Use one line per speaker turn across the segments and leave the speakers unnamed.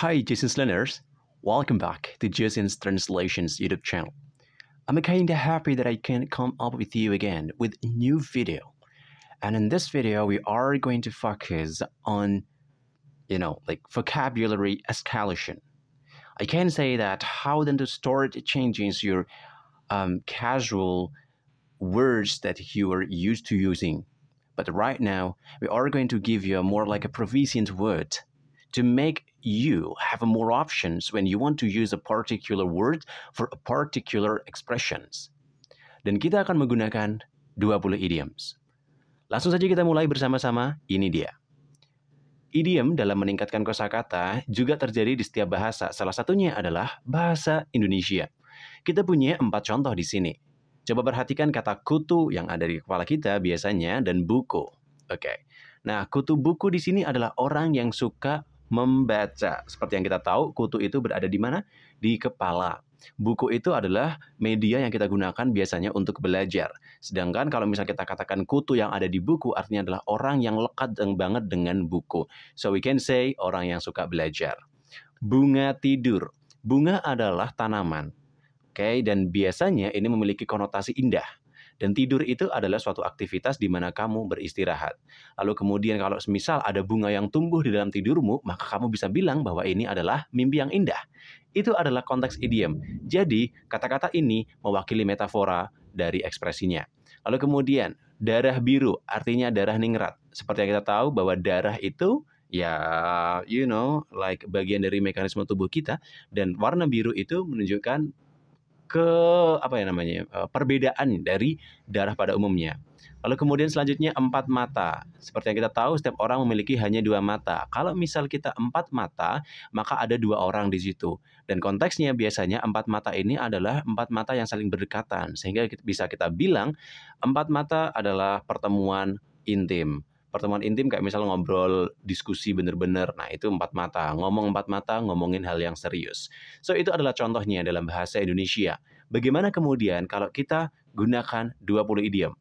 Hi, Jason's learners. Welcome back to Jason's Translations YouTube channel. I'm kinda happy that I can come up with you again with a new video. And in this video, we are going to focus on, you know, like vocabulary escalation. I can say that how then to start changing your um, casual words that you are used to using. But right now, we are going to give you a more like a proficient word to make you have more options when you want to use a particular word for a particular expressions. Dan kita akan menggunakan 20 idioms. Langsung saja kita mulai bersama-sama, ini dia. Idiom dalam meningkatkan kosakata juga terjadi di setiap bahasa. Salah satunya adalah bahasa Indonesia. Kita punya empat contoh di sini. Coba perhatikan kata kutu yang ada di kepala kita biasanya dan buku. Oke. Okay. Nah, kutu buku di sini adalah orang yang suka membaca. Seperti yang kita tahu, kutu itu berada di mana? Di kepala. Buku itu adalah media yang kita gunakan biasanya untuk belajar. Sedangkan kalau misalnya kita katakan kutu yang ada di buku, artinya adalah orang yang lekat banget dengan buku. So we can say orang yang suka belajar. Bunga tidur. Bunga adalah tanaman. Oke, okay? dan biasanya ini memiliki konotasi indah. Dan tidur itu adalah suatu aktivitas di mana kamu beristirahat. Lalu kemudian kalau semisal ada bunga yang tumbuh di dalam tidurmu, maka kamu bisa bilang bahwa ini adalah mimpi yang indah. Itu adalah konteks idiom. Jadi, kata-kata ini mewakili metafora dari ekspresinya. Lalu kemudian, darah biru artinya darah ningrat. Seperti yang kita tahu bahwa darah itu ya you know like bagian dari mekanisme tubuh kita dan warna biru itu menunjukkan ke apa ya namanya eh, perbedaan dari darah pada umumnya. Lalu kemudian selanjutnya empat mata. Seperti yang kita tahu, setiap orang memiliki hanya dua mata. Kalau misal kita empat mata, maka ada dua orang di situ. Dan konteksnya biasanya empat mata ini adalah empat mata yang saling berdekatan. Sehingga bisa kita bilang empat mata adalah pertemuan intim pertemuan intim kayak misal ngobrol diskusi bener-bener nah itu empat mata ngomong empat mata ngomongin hal yang serius so itu adalah contohnya dalam bahasa Indonesia bagaimana kemudian kalau kita gunakan 20 idiom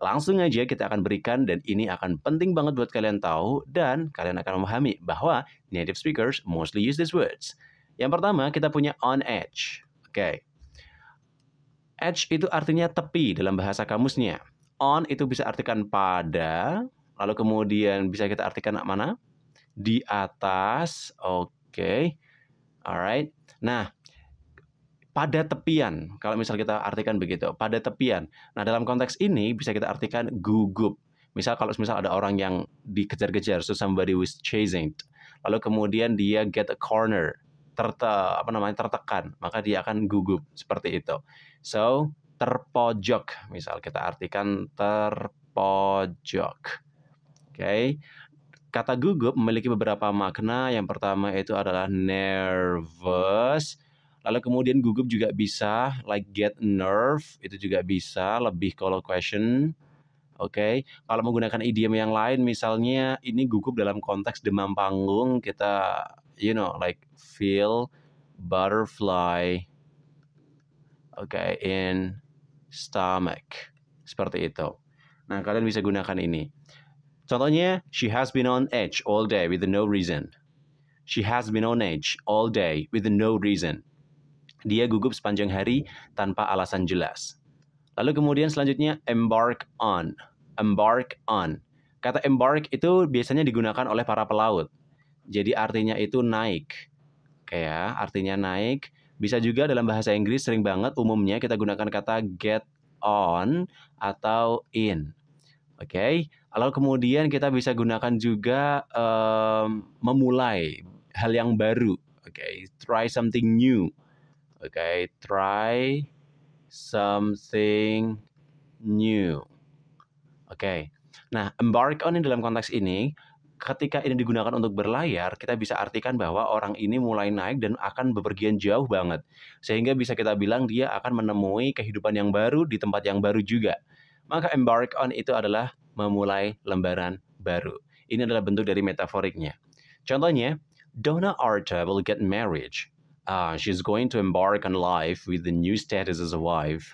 langsung aja kita akan berikan dan ini akan penting banget buat kalian tahu dan kalian akan memahami bahwa native speakers mostly use these words. Yang pertama kita punya on edge. Oke. Okay. Edge itu artinya tepi dalam bahasa kamusnya. On itu bisa artikan pada, Lalu kemudian bisa kita artikan mana? Di atas. Oke. Okay. Alright. Nah, pada tepian. Kalau misal kita artikan begitu, pada tepian. Nah, dalam konteks ini bisa kita artikan gugup. Misal kalau misal ada orang yang dikejar-kejar, so somebody was chasing. Lalu kemudian dia get a corner, terte apa namanya tertekan, maka dia akan gugup seperti itu. So, terpojok misal kita artikan terpojok okay? Kata gugup memiliki beberapa makna. Yang pertama itu adalah nervous. Lalu kemudian gugup juga bisa like get nerve itu juga bisa lebih kalau question. Oke, okay. kalau menggunakan idiom yang lain misalnya ini gugup dalam konteks demam panggung kita you know like feel butterfly oke okay, in stomach seperti itu. Nah, kalian bisa gunakan ini. Contohnya, she has been on edge all day with no reason. She has been on edge all day with no reason. Dia gugup sepanjang hari tanpa alasan jelas. Lalu kemudian selanjutnya embark on. Embark on. Kata embark itu biasanya digunakan oleh para pelaut. Jadi artinya itu naik. Kayak artinya naik. Bisa juga dalam bahasa Inggris sering banget umumnya kita gunakan kata get on atau in. Oke, okay? Lalu kemudian kita bisa gunakan juga um, memulai hal yang baru. Oke, okay? try something new. Oke, okay? try something new. Oke. Okay. Nah, embark on ini dalam konteks ini ketika ini digunakan untuk berlayar, kita bisa artikan bahwa orang ini mulai naik dan akan bepergian jauh banget. Sehingga bisa kita bilang dia akan menemui kehidupan yang baru di tempat yang baru juga. Maka embark on itu adalah memulai lembaran baru. Ini adalah bentuk dari metaforiknya. Contohnya, Donna Arta will get marriage. Uh, she's going to embark on life with the new status as a wife.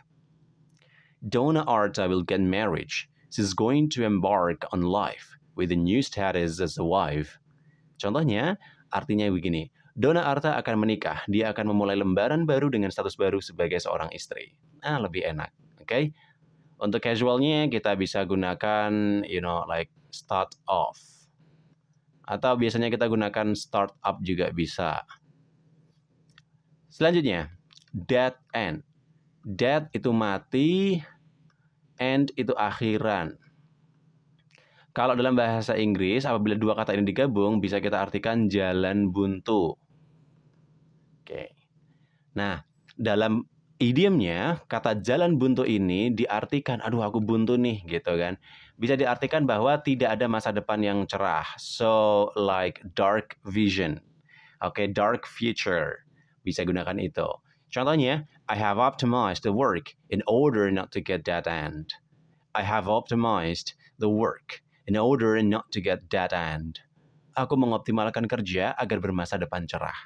Donna Arta will get marriage. She's going to embark on life with the new status as a wife. Contohnya, artinya begini. Donna Arta akan menikah. Dia akan memulai lembaran baru dengan status baru sebagai seorang istri. Ah, lebih enak. Oke? Okay? Untuk casualnya kita bisa gunakan you know like start off. Atau biasanya kita gunakan start up juga bisa. Selanjutnya, dead end. Dead itu mati, end itu akhiran. Kalau dalam bahasa Inggris, apabila dua kata ini digabung, bisa kita artikan jalan buntu. Oke. Nah, dalam idiomnya kata jalan buntu ini diartikan aduh aku buntu nih gitu kan bisa diartikan bahwa tidak ada masa depan yang cerah so like dark vision oke okay, dark future bisa gunakan itu contohnya I have optimized the work in order not to get that end I have optimized the work in order not to get that end aku mengoptimalkan kerja agar bermasa depan cerah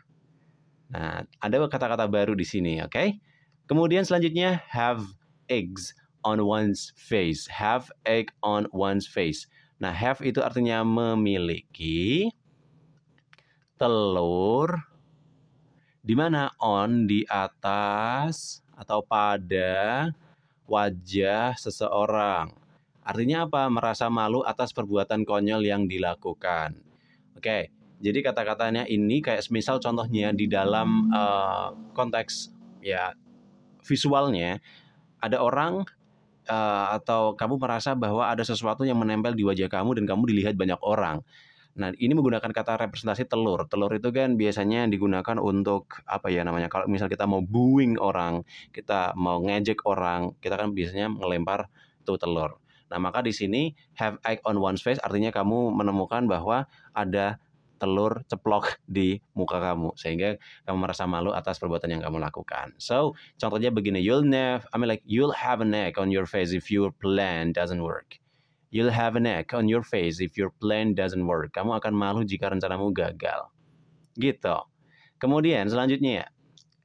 nah ada kata-kata baru di sini oke okay? Kemudian selanjutnya have eggs on one's face. Have egg on one's face. Nah, have itu artinya memiliki telur di mana on di atas atau pada wajah seseorang. Artinya apa? Merasa malu atas perbuatan konyol yang dilakukan. Oke, jadi kata-katanya ini kayak semisal contohnya di dalam uh, konteks ya visualnya ada orang uh, atau kamu merasa bahwa ada sesuatu yang menempel di wajah kamu dan kamu dilihat banyak orang. Nah, ini menggunakan kata representasi telur. Telur itu kan biasanya digunakan untuk apa ya namanya? Kalau misal kita mau booing orang, kita mau ngejek orang, kita kan biasanya melempar tuh telur. Nah, maka di sini have egg on one's face artinya kamu menemukan bahwa ada telur ceplok di muka kamu sehingga kamu merasa malu atas perbuatan yang kamu lakukan. So, contohnya begini, you'll never I mean like you'll have a neck on your face if your plan doesn't work. You'll have a neck on your face if your plan doesn't work. Kamu akan malu jika rencanamu gagal. Gitu. Kemudian selanjutnya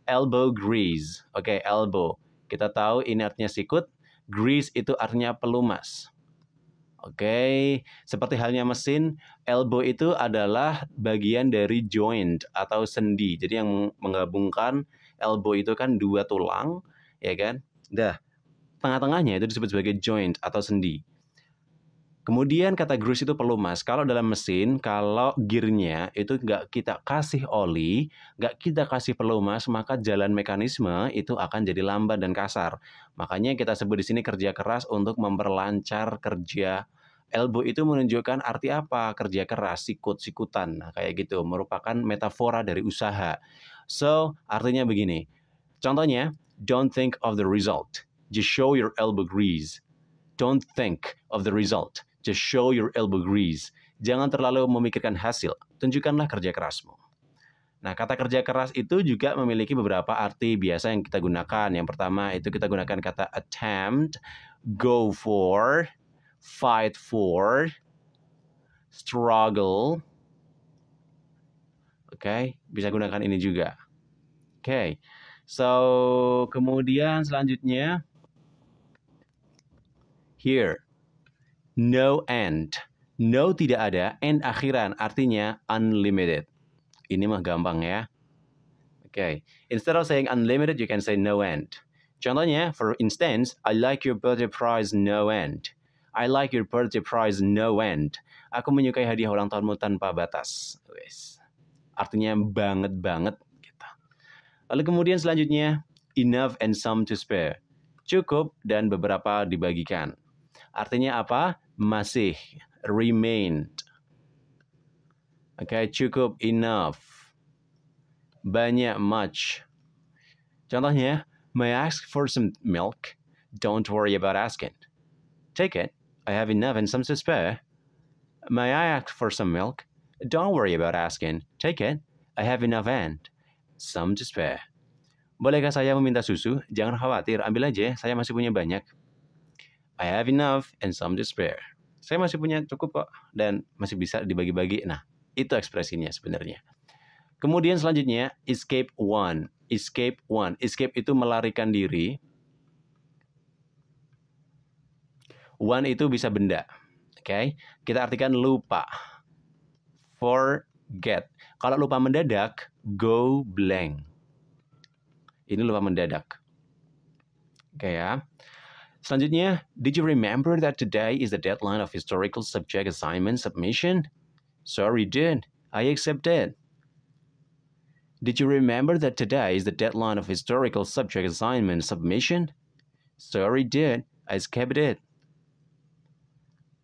elbow grease. Oke, okay, elbow. Kita tahu ini artinya sikut, grease itu artinya pelumas. Oke, okay. seperti halnya mesin, elbow itu adalah bagian dari joint atau sendi. Jadi yang menggabungkan elbow itu kan dua tulang, ya kan? Dah, tengah-tengahnya itu disebut sebagai joint atau sendi. Kemudian kata grease itu pelumas. Kalau dalam mesin, kalau gearnya itu nggak kita kasih oli, nggak kita kasih pelumas, maka jalan mekanisme itu akan jadi lambat dan kasar. Makanya kita sebut di sini kerja keras untuk memperlancar kerja elbow itu menunjukkan arti apa? Kerja keras, sikut-sikutan. Nah, kayak gitu, merupakan metafora dari usaha. So, artinya begini. Contohnya, don't think of the result. Just show your elbow grease. Don't think of the result. Just show your elbow grease. Jangan terlalu memikirkan hasil. Tunjukkanlah kerja kerasmu. Nah, kata kerja keras itu juga memiliki beberapa arti biasa yang kita gunakan. Yang pertama itu kita gunakan kata attempt, go for, fight for, struggle. Oke, okay? bisa gunakan ini juga. Oke. Okay. So, kemudian selanjutnya here no end. No tidak ada, end akhiran artinya unlimited. Ini mah gampang ya. Oke, okay. instead of saying unlimited, you can say no end. Contohnya, for instance, I like your birthday prize no end. I like your birthday prize no end. Aku menyukai hadiah ulang tahunmu tanpa batas. Yes. Artinya banget banget gitu. Lalu kemudian selanjutnya enough and some to spare. Cukup dan beberapa dibagikan. Artinya apa? Masih. Remained. Oke, okay, cukup enough. Banyak much. Contohnya, may I ask for some milk? Don't worry about asking. Take it. I have enough and some to spare. May I ask for some milk? Don't worry about asking. Take it. I have enough and some to spare. Bolehkah saya meminta susu? Jangan khawatir, ambil aja. Saya masih punya banyak. I have enough and some to spare. Saya masih punya cukup kok dan masih bisa dibagi-bagi. Nah, itu ekspresinya sebenarnya. Kemudian selanjutnya escape one, escape one. Escape itu melarikan diri. One itu bisa benda. Oke, okay? kita artikan lupa. Forget. Kalau lupa mendadak, go blank. Ini lupa mendadak. Oke okay, ya. Selanjutnya, did you remember that today is the deadline of historical subject assignment submission? Sorry, dude. I accepted? Did you remember that today is the deadline of historical subject assignment submission? Sorry, dude. I skipped it.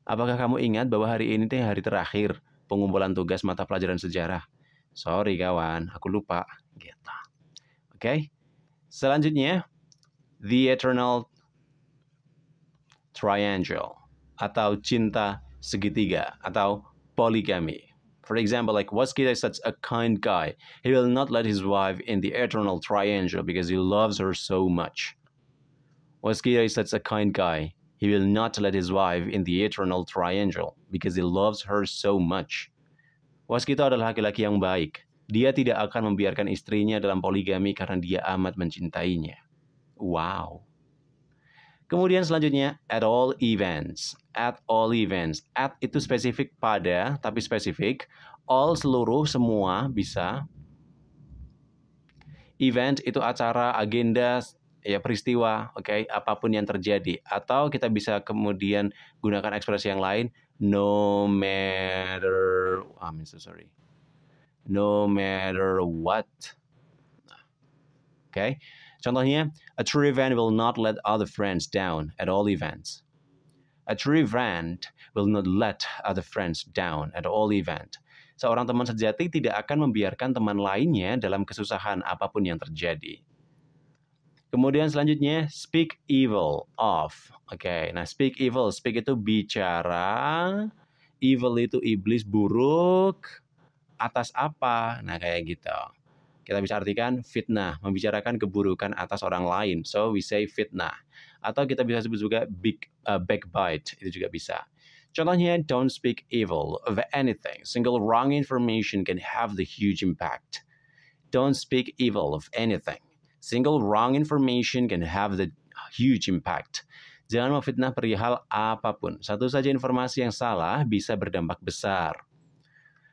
Apakah kamu ingat bahwa hari ini teh hari terakhir pengumpulan tugas mata pelajaran sejarah? Sorry kawan, aku lupa. Gitu. Oke. Okay? Selanjutnya, the eternal triangle atau cinta segitiga atau polygamy. For example, like Waskita is such a kind guy. He will not let his wife in the eternal triangle because he loves her so much. Waskita is such a kind guy. He will not let his wife in the eternal triangle because he loves her so much. Waskita adalah laki-laki yang baik. Dia tidak akan membiarkan istrinya dalam poligami karena dia amat mencintainya. Wow. Kemudian selanjutnya at all events. At all events. At itu spesifik pada tapi spesifik. All seluruh semua bisa. Event itu acara, agenda, ya peristiwa, oke, okay? apapun yang terjadi. Atau kita bisa kemudian gunakan ekspresi yang lain no matter I'm so sorry. No matter what. Nah, oke. Okay? Contohnya, a true friend will not let other friends down at all events. A true friend will not let other friends down at all event. Seorang teman sejati tidak akan membiarkan teman lainnya dalam kesusahan apapun yang terjadi. Kemudian selanjutnya speak evil of. Oke, okay. nah speak evil, speak itu bicara, evil itu iblis buruk atas apa? Nah, kayak gitu. Kita bisa artikan fitnah, membicarakan keburukan atas orang lain. So we say fitnah. Atau kita bisa sebut juga big uh, backbite, itu juga bisa. Contohnya, don't speak evil of anything. Single wrong information can have the huge impact. Don't speak evil of anything. Single wrong information can have the huge impact. Jangan memfitnah perihal apapun. Satu saja informasi yang salah bisa berdampak besar.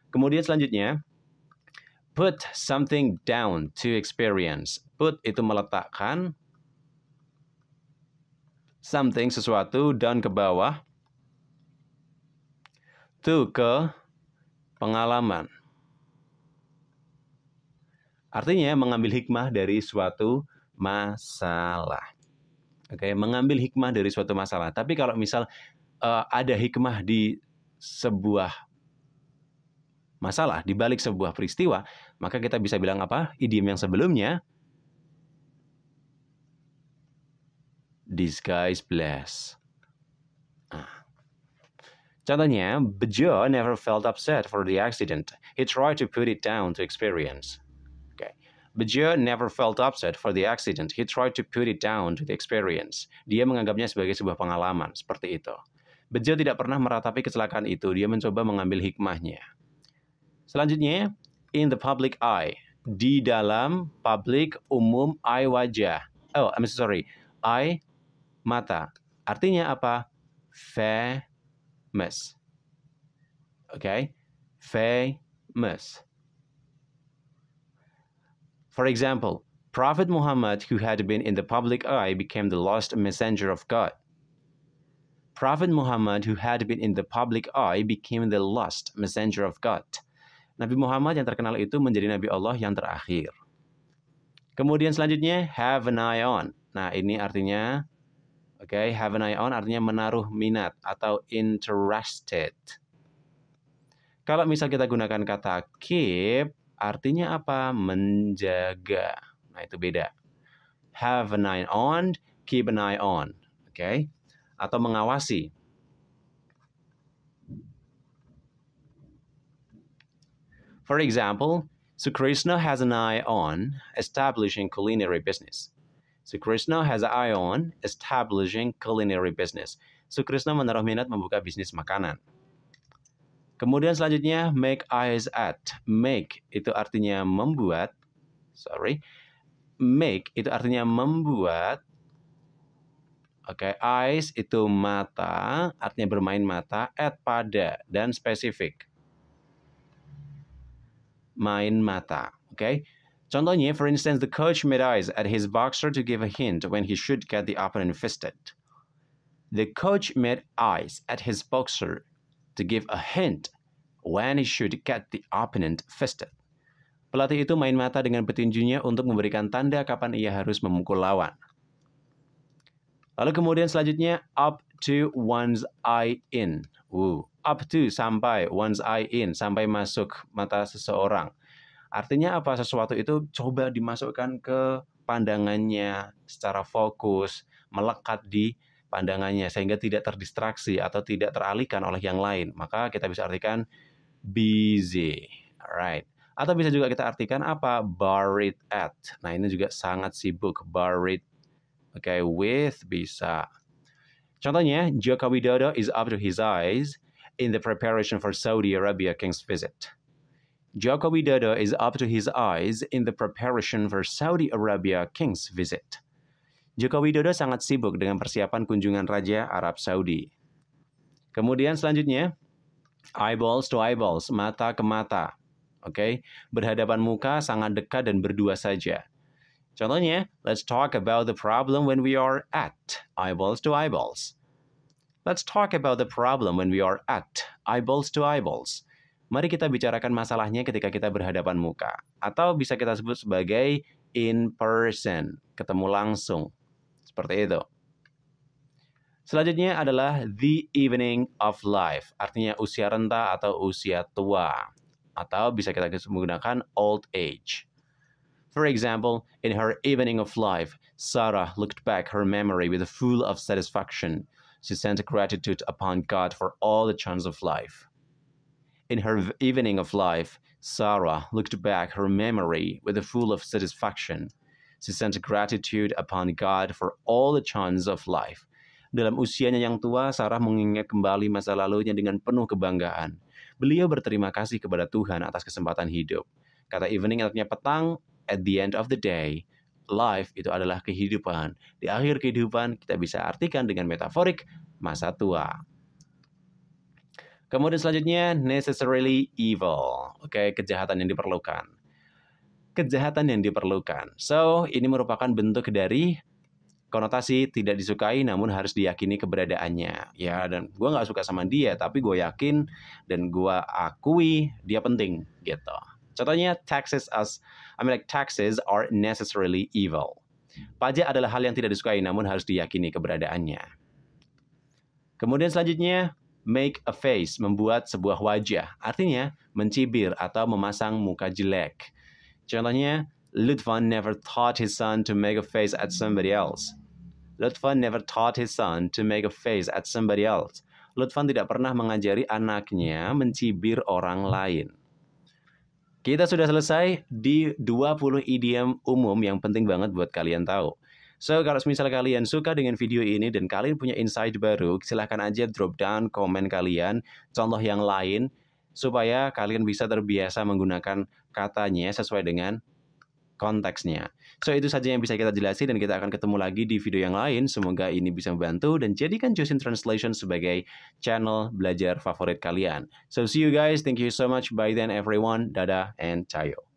Kemudian selanjutnya, put something down to experience. Put itu meletakkan something sesuatu down ke bawah to ke pengalaman. Artinya mengambil hikmah dari suatu masalah. Oke, okay? mengambil hikmah dari suatu masalah. Tapi kalau misal uh, ada hikmah di sebuah masalah di balik sebuah peristiwa, maka kita bisa bilang apa? Idiom yang sebelumnya disguise bless. Ah. Contohnya, Bejo never felt upset for the accident. He tried to put it down to experience. Okay. Bejo never felt upset for the accident. He tried to put it down to the experience. Dia menganggapnya sebagai sebuah pengalaman, seperti itu. Bejo tidak pernah meratapi kecelakaan itu. Dia mencoba mengambil hikmahnya. Selanjutnya, in the public eye. Di dalam public umum eye wajah. Oh, I'm sorry. Eye mata. Artinya apa? Famous. Okay? Famous. For example, Prophet Muhammad, who had been in the public eye, became the last messenger of God. Prophet Muhammad, who had been in the public eye, became the last messenger of God. Nabi Muhammad yang terkenal itu menjadi Nabi Allah yang terakhir. Kemudian selanjutnya have an eye on. Nah, ini artinya oke, okay, have an eye on artinya menaruh minat atau interested. Kalau misal kita gunakan kata keep, artinya apa? Menjaga. Nah, itu beda. Have an eye on, keep an eye on, oke? Okay? Atau mengawasi. For example, Sukrishna has an eye on establishing culinary business. Sukrishna has an eye on establishing culinary business. Sukrishna menaruh minat membuka bisnis makanan. Kemudian selanjutnya make eyes at. Make itu artinya membuat. Sorry. Make itu artinya membuat. Oke, okay, eyes itu mata, artinya bermain mata, at pada dan spesifik main mata. Okay? Contohnya, for instance, the coach made eyes at his boxer to give a hint when he should get the opponent fisted. The coach made eyes at his boxer to give a hint when he should get the opponent fisted. Pelatih itu main mata dengan petinjunya untuk memberikan tanda kapan ia harus memukul lawan. Lalu kemudian selanjutnya up to one's eye in. Ooh, up to sampai once I in sampai masuk mata seseorang. Artinya apa sesuatu itu coba dimasukkan ke pandangannya secara fokus, melekat di pandangannya sehingga tidak terdistraksi atau tidak teralihkan oleh yang lain. Maka kita bisa artikan busy. Alright. Atau bisa juga kita artikan apa? Buried at. Nah, ini juga sangat sibuk. Buried. Oke, okay, with bisa. Contohnya, Joko Widodo is up to his eyes in the preparation for Saudi Arabia king's visit. Joko Widodo is up to his eyes in the preparation for Saudi Arabia king's visit. Joko Widodo sangat sibuk dengan persiapan kunjungan Raja Arab Saudi. Kemudian selanjutnya, eyeballs to eyeballs, mata ke mata. Oke, okay? berhadapan muka sangat dekat dan berdua saja. Contohnya, let's talk about the problem when we are at eyeballs to eyeballs. Let's talk about the problem when we are at eyeballs to eyeballs. Mari kita bicarakan masalahnya ketika kita berhadapan muka atau bisa kita sebut sebagai in person, ketemu langsung. Seperti itu. Selanjutnya adalah the evening of life, artinya usia renta atau usia tua, atau bisa kita menggunakan old age. For example, in her evening of life, Sarah looked back her memory with a full of satisfaction. She sent gratitude upon God for all the chance of life. In her evening of life, Sarah looked back her memory with a full of satisfaction. She sent gratitude upon God for all the chance of life. Dalam usianya yang tua, Sarah mengingat kembali masa lalunya dengan penuh kebanggaan. Beliau berterima kasih kepada Tuhan atas kesempatan hidup. Kata evening artinya petang, at the end of the day, life itu adalah kehidupan. Di akhir kehidupan kita bisa artikan dengan metaforik masa tua. Kemudian selanjutnya necessarily evil. Oke, okay, kejahatan yang diperlukan. Kejahatan yang diperlukan. So, ini merupakan bentuk dari konotasi tidak disukai namun harus diyakini keberadaannya ya dan gue nggak suka sama dia tapi gue yakin dan gue akui dia penting gitu Contohnya taxes as I mean like taxes are necessarily evil. Pajak adalah hal yang tidak disukai namun harus diyakini keberadaannya. Kemudian selanjutnya make a face, membuat sebuah wajah. Artinya mencibir atau memasang muka jelek. Contohnya Lutfan never taught his son to make a face at somebody else. Lutfan never taught his son to make a face at somebody else. Lutfan tidak pernah mengajari anaknya mencibir orang lain. Kita sudah selesai di 20 idiom umum yang penting banget buat kalian tahu. So, kalau misal kalian suka dengan video ini dan kalian punya insight baru, silahkan aja drop down komen kalian, contoh yang lain, supaya kalian bisa terbiasa menggunakan katanya sesuai dengan konteksnya. So itu saja yang bisa kita jelasin dan kita akan ketemu lagi di video yang lain. Semoga ini bisa membantu dan jadikan Justin Translation sebagai channel belajar favorit kalian. So see you guys. Thank you so much. Bye then everyone. Dadah and ciao.